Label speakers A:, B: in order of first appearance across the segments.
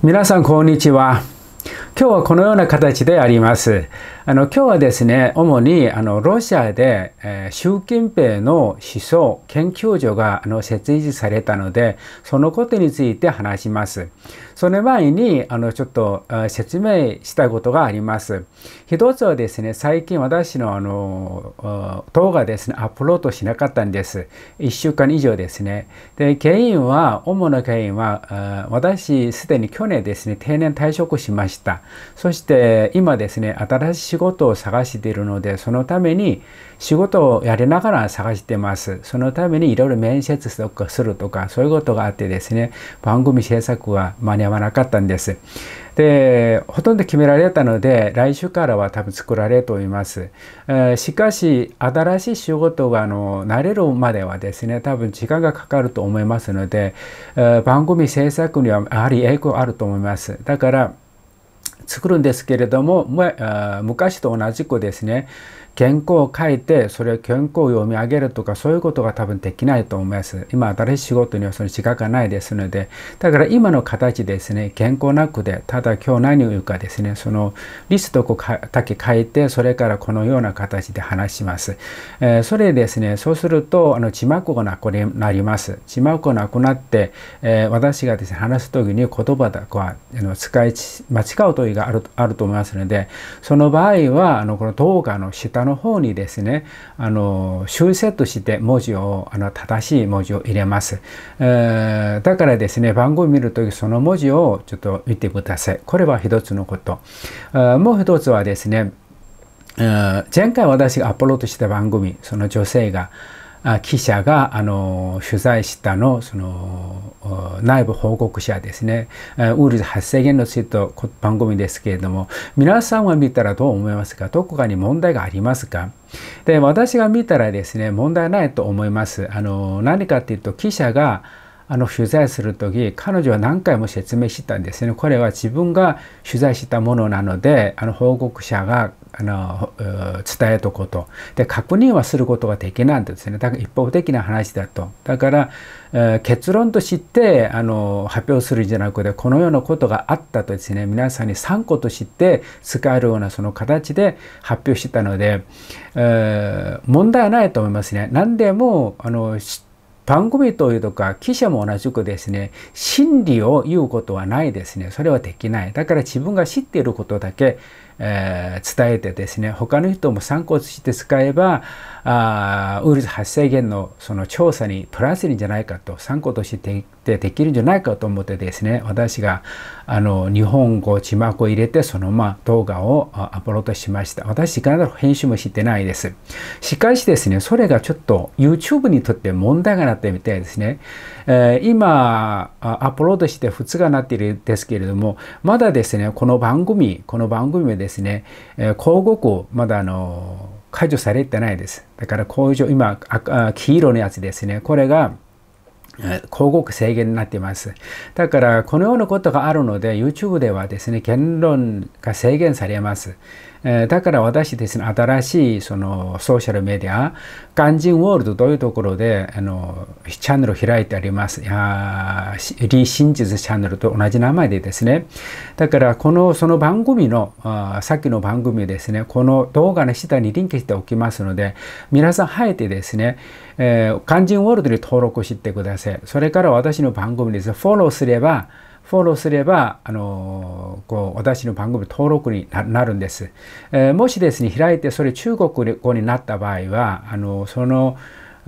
A: 皆さんこんにちは。今日はこのような形であります。あの今日はですね、主にあのロシアで、えー、習近平の思想研究所があの設立されたので、そのことについて話します。その前に、あの、ちょっと説明したいことがあります。一つはですね、最近私のあの、動画ですね、アップロードしなかったんです。一週間以上ですね。で、原因は、主な原因は、私、すでに去年ですね、定年退職しました。そして、今ですね、新しい仕事を探しているので、そのために仕事をやりながら探してます。そのためにいろいろ面接とかするとか、そういうことがあってですね、番組制作は間に合やまなかったんです。でほとんど決められたので来週からは多分作られと思います、えー、しかし新しい仕事があの慣れるまではですね多分時間がかかると思いますので、えー、番組制作にはやはり影響あると思いますだから作るんですけれども、まあ、昔と同じくですね原稿を書いて、それを原稿を読み上げるとか、そういうことが多分できないと思います。今、新しい仕事にはその時間がないですので、だから今の形ですね、原稿なくで、ただ今日何を言うかですね、そのリストをだけ書いて、それからこのような形で話します。えー、それですね、そうすると、あの字幕がなくなります。字幕がなくなって、えー、私がですね、話す時に言葉だあの使い間違う時があるあると思いますので、その場合は、あのこの動画の下のの方にですねあの修正として文字をあの正しい文字を入れます、えー、だからですね番号を見るとその文字をちょっと見てくださいこれは一つのこともう一つはですね前回私がアップロードした番組その女性が記者があの取材したのその内部報告者ですねウイルス発生源のついて番組ですけれども皆さんは見たらどう思いますかどこかに問題がありますかで私が見たらですね問題ないと思いますあの何かっていうと記者があの取材する時彼女は何回も説明したんですねこれは自分が取材したものなのであの報告者があの伝えとことで確認はすることができないんですねだから一方的な話だとだから、えー、結論としてあの発表するんじゃなくてこのようなことがあったとですね皆さんに参考として使えるようなその形で発表したので、えー、問題はないと思いますね何でもあの番組というとか記者も同じくですね真理を言うことはないですねそれはできないだから自分が知っていることだけえー、伝えてですね他の人も参考として使えばあウイルス発生源のその調査にプラスんじゃないかと参考としてでできるんじゃないかと思ってですね私があの日本語字幕を入れてそのまま動画をアップロードしました私から編集もしてないですしかしですねそれがちょっと YouTube にとって問題がなってみたいですね、えー、今アップロードして普通がなっているんですけれどもまだですねこの番組この番組ですですね、えー、皇まだあの解除されてないです。だから工場、今、黄色のやつですね、これが、広告制限になっています。だから、このようなことがあるので、YouTube ではですね、言論が制限されます。えだから私ですね、新しいそのソーシャルメディア、肝心ォールドというところで、あの、チャンネルを開いてあります。やリー・シンジズチャンネルと同じ名前でですね。だから、この、その番組の、あさっきの番組ですね、この動画の下にリンクしておきますので、皆さん、生えてですね、えー、肝心ォールドに登録してください。それから私の番組です。フォローすれば、フォローすれば、あのこう私の番組登録になるんです、えー、もしですね、開いてそれ中国語になった場合は、あのその、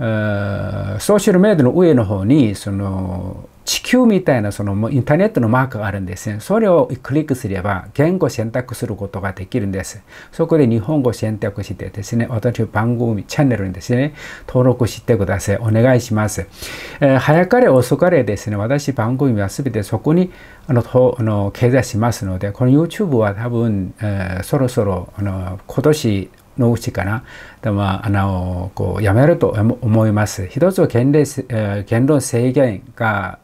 A: ソーシャルメディアの上の方にその地球みたいなそのインターネットのマークがあるんですね。それをクリックすれば言語選択することができるんです。そこで日本語選択してですね、私の番組、チャンネルにですね、登録してください。お願いします。えー、早かれ遅かれですね、私番組は全てそこにあのとあの掲載しますので、この YouTube は多分、えー、そろそろあの今年のうちかな、でも、あのこうやめると思います。一つは権利言論制限が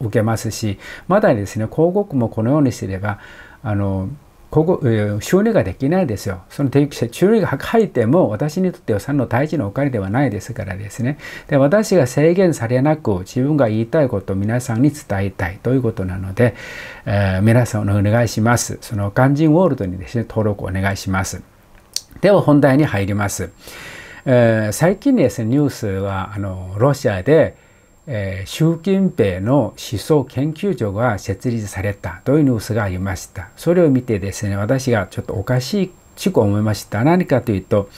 A: 受けますし、まだですね、広告もこのようにすれば、あのここ収入ができないですよ。その定期収入が入っても私にとってはその大事なお金ではないですからですね。で私が制限されなく自分が言いたいことを皆さんに伝えたいということなので、えー、皆さんお願いします。その肝心ウォールドにですね登録お願いします。では本題に入ります。えー、最近ですねニュースはあのロシアで、えー、習近平の思想研究所が設立されたというニュースがありました。それを見てですね私がちょっとおかしいく思いました。何かというと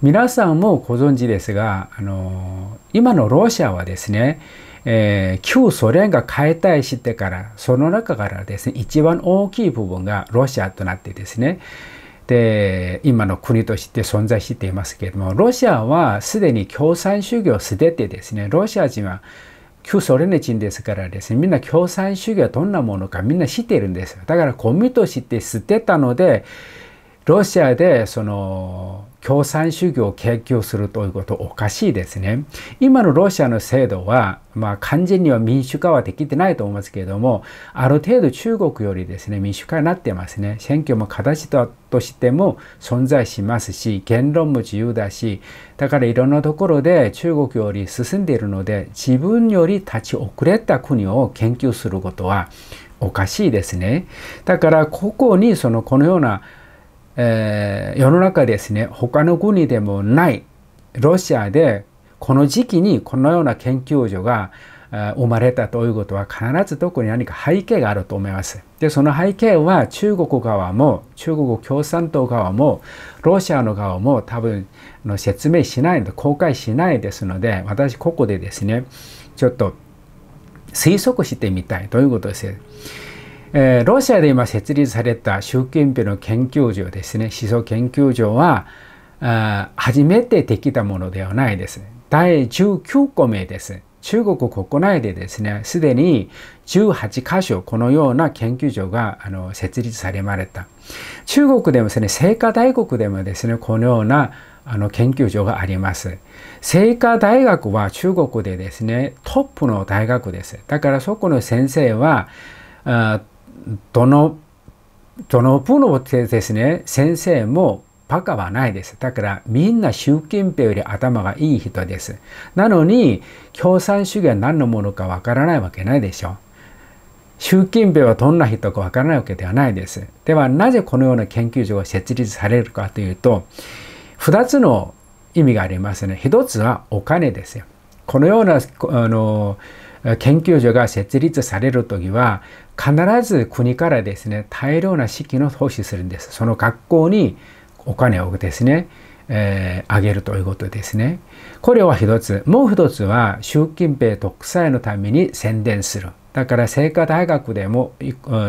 A: 皆さんもご存知ですがあの今のロシアはですねえー、旧ソ連が解体してからその中からですね一番大きい部分がロシアとなってですね、で今の国として存在していますけれどもロシアはすでに共産主義を捨ててですねロシア人は旧ソ連人ですからですねみんな共産主義はどんなものかみんな知っているんですよだからゴミとして捨てたのでロシアでその共産主義を研究するということおかしいですね。今のロシアの制度は、まあ、完全には民主化はできてないと思いますけれども、ある程度中国よりですね、民主化になってますね。選挙も形としても存在しますし、言論も自由だし、だからいろんなところで中国より進んでいるので、自分より立ち遅れた国を研究することは、おかしいですね。だからここにそのこのようなえー、世の中ですね、他の国でもないロシアでこの時期にこのような研究所が生まれたということは必ず特に何か背景があると思います。で、その背景は中国側も中国共産党側もロシアの側も多分の説明しないで公開しないですので私ここでですねちょっと推測してみたいということです。えー、ロシアで今設立された習近平の研究所ですね思想研究所はあ初めてできたものではないです。第19個目です。中国国内でですねすでに18箇所このような研究所があの設立されました中国でもですね聖火大学でもですねこのようなあの研究所があります。聖火大学は中国でですねトップの大学です。だからそこの先生はどのどのプロですね先生もバカはないです。だからみんな習近平より頭がいい人です。なのに共産主義は何のものかわからないわけないでしょ。習近平はどんな人かわからないわけではないです。ではなぜこのような研究所が設立されるかというと2つの意味がありますね。1つはお金ですよ。このようなあの研究所が設立される時は必ず国からですね大量な資金を投資するんですその学校にお金をですね、えー、あげるということですねこれは一つもう一つは習近平独裁のために宣伝するだから清華大学でも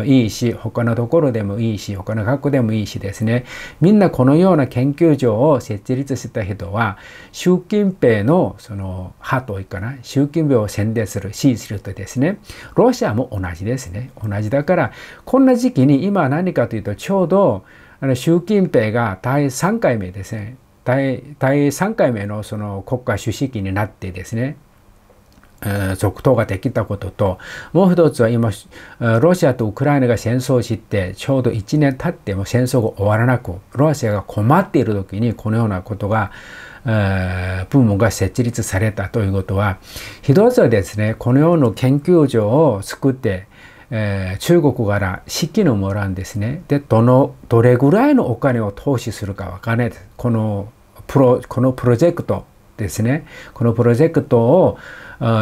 A: いいし他のところでもいいし他の学校でもいいしですねみんなこのような研究所を設立した人は習近平のその派というかな習近平を宣伝する支持するとですねロシアも同じですね同じだからこんな時期に今何かというとちょうどあの習近平が第3回目ですね第第3回目のその国家主席になってですね続投ができたことともう一つは今ロシアとウクライナが戦争してちょうど1年経っても戦争が終わらなくロシアが困っている時にこのようなことが部門が設立されたということは一つはですねこのような研究所を作ってえー、中国から資金をもらうんですね。で、どの、どれぐらいのお金を投資するかわかんないです。このプロ、このプロジェクトですねこのプロジェクトを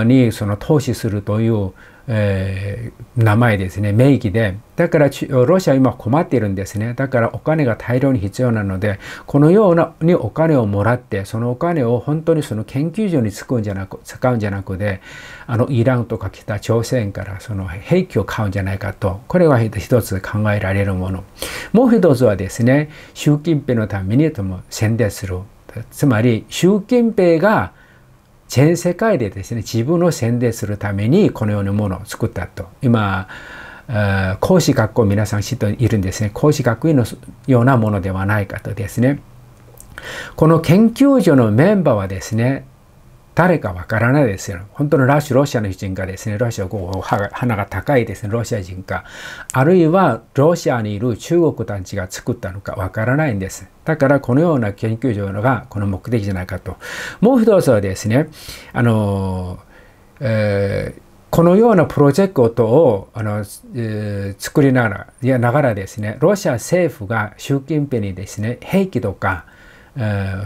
A: にその投資するという、えー、名前ですね名義でだからロシアは今困っているんですねだからお金が大量に必要なのでこのようなにお金をもらってそのお金を本当にその研究所に使うんじゃなく使うんじゃなくてあのイランとか北朝鮮からその兵器を買うんじゃないかとこれは一つ考えられるものもう一つはですね習近平のためにとも宣伝するつまり習近平が全世界でですね自分を宣伝するためにこのようなものを作ったと今講師学校皆さん知っているんですね講師学院のようなものではないかとですねこの研究所のメンバーはですね誰かわからないですよ。本当のラッシュ、ロシアの人かですね、ロシアこう花が高いですね、ロシア人か、あるいはロシアにいる中国たちが作ったのかわからないんです。だからこのような研究所がこの目的じゃないかと。もう一つはですね、あの、えーこのようなプロジェクトをあの、えー、作りながら、いやながらですね、ロシア政府が習近平にですね、兵器とか、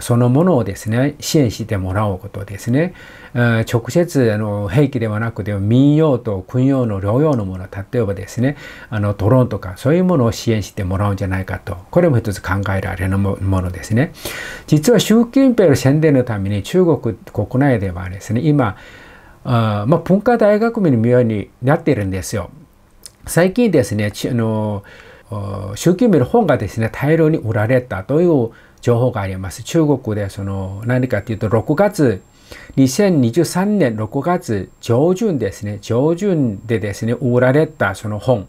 A: そのものをですね支援してもらうことですね直接あの兵器ではなくて民謡と軍用の両用のもの例えばですねあのドローンとかそういうものを支援してもらうんじゃないかとこれも一つ考えられるものですね実は習近平の宣伝のために中国国内ではですね今あまあ、文化大学のようになっているんですよ最近ですねあの習近平の本がですね、大量に売られたという情報があります。中国でその何かというと、6月、2023年6月上旬ですね、上旬でですね、売られたその本、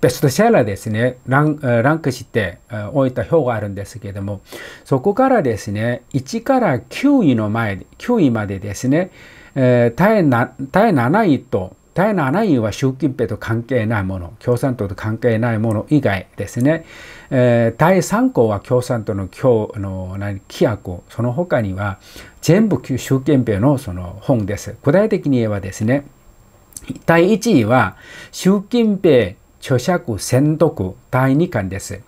A: ベストセラーですねラン、ランクして置いた表があるんですけれども、そこからですね、1から9位の前、9位までですね、えー、第 ,7 位と第7位は習近平と関係ないもの共産党と関係ないもの以外ですね、えー、第3項は共産党のの何規約その他には全部習近平のその本です具体的に言えばですね第1位は習近平著作宣読第2巻です。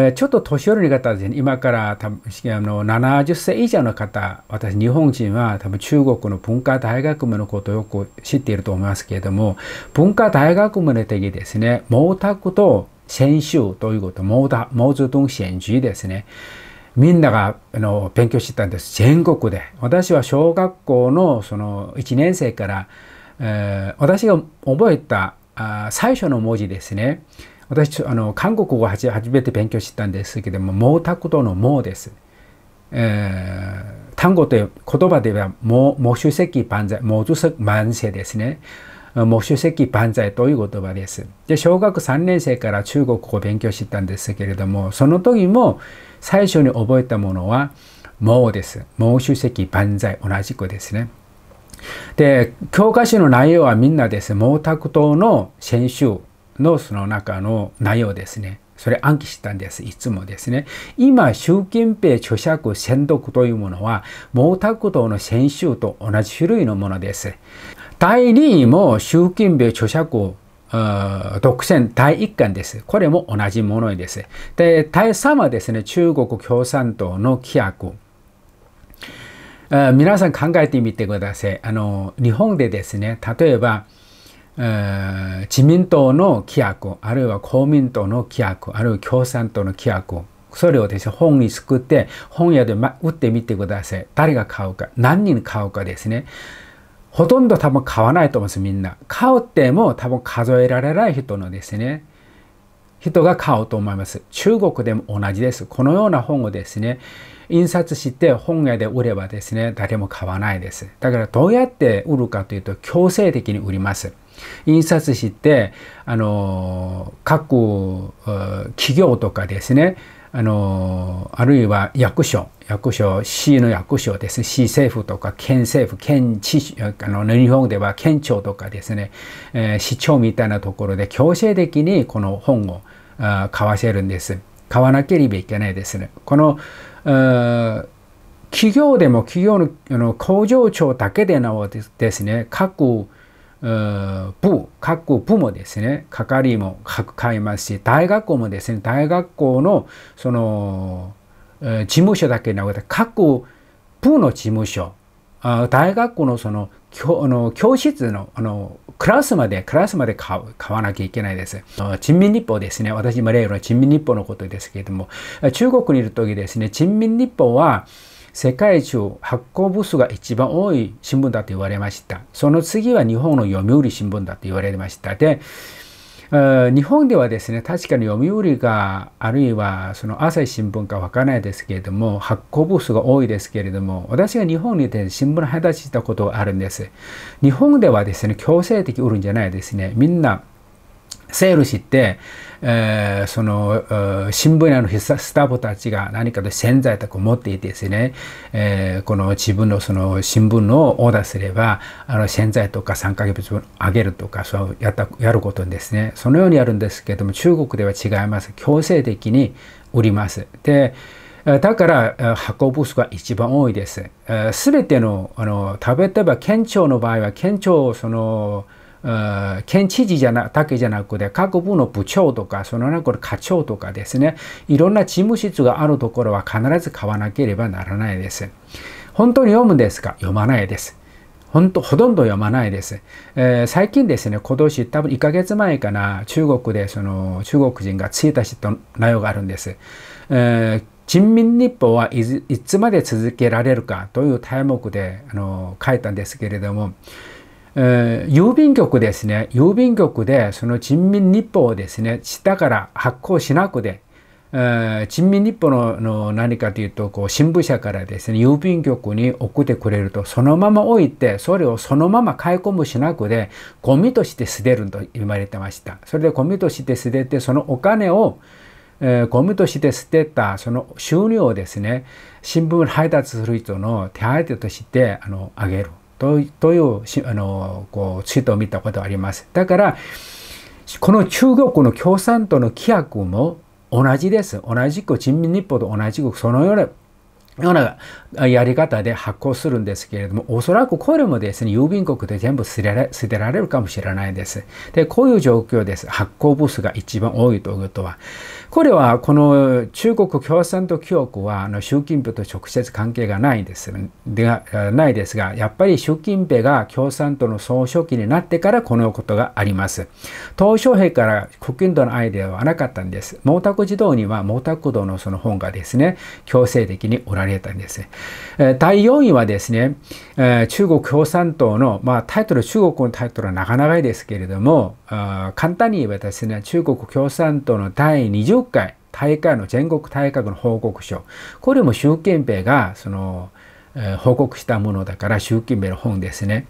A: えちょっと年寄りの方ですね、今から多分あの70歳以上の方、私、日本人は多分中国の文化大学部のことをよく知っていると思いますけれども、文化大学部の時ですね、毛沢東先週ということ、毛沢東先週ですね、みんながあの勉強してたんです、全国で。私は小学校のその1年生から、えー、私が覚えたあ最初の文字ですね、私あの韓国語を初めて勉強したんですけども毛沢東の毛です、えー、単語という言葉では毛毛主席万歳毛主席万歳ですね毛主席万歳という言葉です。で小学3年生から中国語を勉強したんですけれどもその時も最初に覚えたものは毛です。毛主席万歳同じ子ですね。で教科書の内容はみんなです毛沢東の先週ノースの中の内容ですね。それ暗記したんです。いつもですね。今、習近平著作宣読というものは、毛沢東の先週と同じ種類のものです。第2位も習近平著作独占第1巻です。これも同じものです。で、第3はですね、中国共産党の規約。皆さん考えてみてください。あの、日本でですね、例えば、自民党の規約、あるいは公民党の規約、あるいは共産党の規約、それをですね、本に作って、本屋で売ってみてください。誰が買うか、何人買うかですね。ほとんど多分買わないと思います、みんな。買うっても多分数えられない人のですね、人が買おうと思います。中国でも同じです。このような本をですね、印刷して本屋で売ればですね、誰も買わないです。だからどうやって売るかというと、強制的に売ります。印刷して、あの、各企業とかですね、あの、あるいは役所、役所、市の役所ですね、市政府とか県政府、県知あの、日本では県庁とかですね、えー、市長みたいなところで強制的にこの本を買わせるんです。買わなければいけないですね。この企業でも企業のあの工場長だけでなおですね、各部、各部もですね、係も買いますし、大学もですね、大学校のその事務所だけでなくて、各部の事務所、大学校のその教あの教室のあのクラスまで、クラスまで買わなきゃいけないです。人民日報ですね。私、も例の人民日報のことですけれども、中国にいる時ですね、人民日報は、世界中発行部数が一番多い新聞だと言われました。その次は日本の読売新聞だと言われました。で、日本ではですね確かに読売があるいはその朝日新聞かわからないですけれども発行部数が多いですけれども私が日本にいて新聞配達したことがあるんです日本ではですね強制的売るんじゃないですねみんなセール誌って、えー、その新聞屋のスタッフたちが何かで洗剤とか持っていてですね、えー、この自分のその新聞のオーダーすればあの洗剤とか3ヶ月分あげるとかそうやったやることですねそのようにやるんですけども中国では違います強制的に売ります。でだから運ぶ数が一番多いです。すべてのあの食べてば県庁の場合は県庁その県知事じゃなだけじゃなくて各部の部長とかその中で課長とかですねいろんな事務室があるところは必ず買わなければならないです本当に読むんですか読まないです本当ほとんど読まないです、えー、最近ですね今年多分1ヶ月前かな中国でその中国人がついた人内容があるんです、えー人民日報はいつまで続けられるかという題目であの書いたんですけれども、えー、郵便局ですね、郵便局でその人民日報をですね、下から発行しなくて、えー、人民日報の何かというとこう新聞社からですね郵便局に送ってくれるとそのまま置いてそれをそのまま買い込むしなくでゴミとして捨てると言われてましたそれでゴミとして捨ててそのお金を、えー、ゴミとして捨てたその収入をですね新聞配達する人の手当としてあのあげるというあのこうツイートを見たことあります。だからこの中国の共産党の規約も同じです。同じく人民日報と同じくそのようなようなやり方で発行するんですけれども、おそらくこれもですね、郵便局で全部捨てられ捨てられるかもしれないです。で、こういう状況です。発行部数が一番多いということは。これは、この中国共産党記憶は、あの習近平と直接関係がないです。でないですが、やっぱり習近平が共産党の総書記になってからこのことがあります。鄧小平から国民党のアイデアはなかったんです。毛沢東には毛沢東のその本がですね、強制的に売られられたんですね。第4位はですね、中国共産党の、まあ、タイトル、中国のタイトルはなかなかですけれども、簡単に言えばですね、中国共産党の第20回大会の全国大会の報告書、これも習近平がその、報告したものだから習近平の本ですね。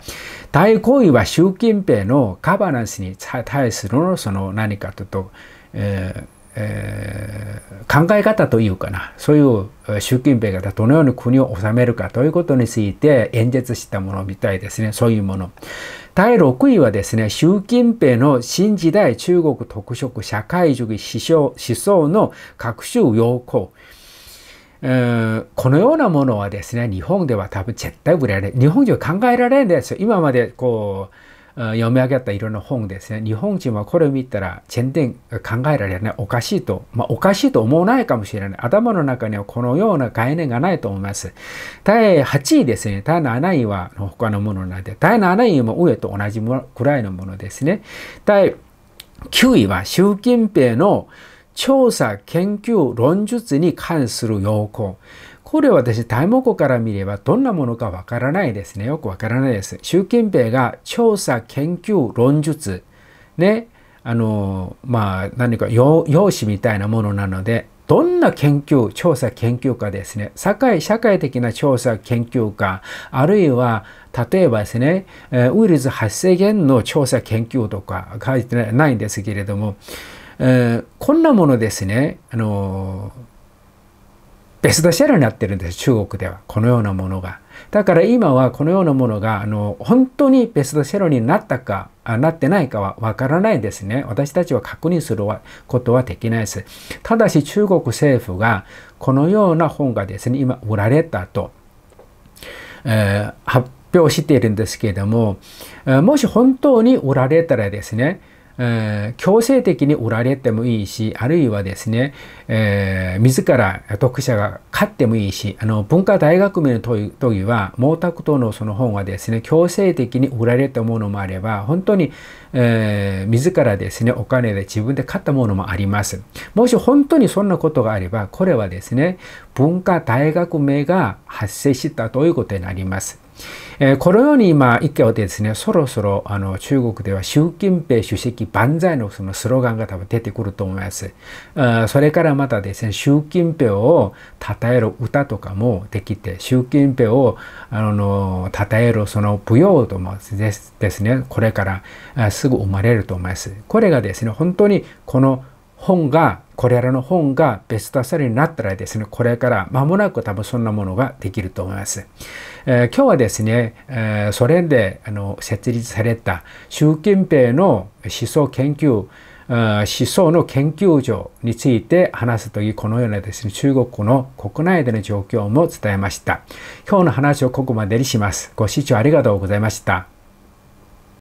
A: 第5位は習近平のガバナンスに対するのその何かとと、えーえー、考え方というかなそういう習近平がどのように国を治めるかということについて演説したものみたいですねそういうもの。第6位はですね習近平の新時代中国特色社会主義思想の各種要項。えー、このようなものはですね日本では多分絶対売られ日本人は考えられないんですよ。今までこう読み上げたいろんな本ですね。日本人はこれを見たら全然考えられない。おかしいと。まあ、おかしいと思わないかもしれない。頭の中にはこのような概念がないと思います。第8位ですね。第7位は他のものなんで、第7位も上と同じくらいのものですね。第9位は習近平の調査、研究、論述に関する要項。これは私、大大庫から見ればどんなものかわからないですね。よくわからないです。習近平が調査、研究、論述、ね、あの、まあ、何か用紙みたいなものなので、どんな研究、調査研究家ですね。社会、社会的な調査研究家、あるいは、例えばですね、ウイルス発生源の調査研究とか書いてないんですけれども、えー、こんなものですね、あのベストセラーになってるんです中国ではこのようなものが。だから今はこのようなものがあの本当にベストセラーになったかなってないかはわからないですね。私たちは確認することはできないです。ただし中国政府がこのような本がですね今売られたと、えー、発表しているんですけれどももし本当に売られたらですねえー、強制的に売られてもいいしあるいはですね、えー、自ら読者が買ってもいいしあの文化大学名の時は毛沢東のその本はですね強制的に売られたものもあれば本当に、えー、自らですねお金で自分で買ったものもありますもし本当にそんなことがあればこれはですね文化大学名が発生したということになりますえー、このように今言っておいてですね、そろそろあの中国では習近平主席万歳のそのスローガンが多分出てくると思います。それからまたですね、習近平を称える歌とかもできて、習近平をあの称えるその舞踊ともですね、これからすぐ生まれると思います。これがですね、本当にこの本が、これらの本がベストアサーになったらですね、これから間もなく多分そんなものができると思います。えー、今日はですね、えー、ソ連であの設立された習近平の思想研究思想の研究所について話すとこのようなですね中国の国内での状況も伝えました今日の話をここまでにしますご視聴ありがとうございました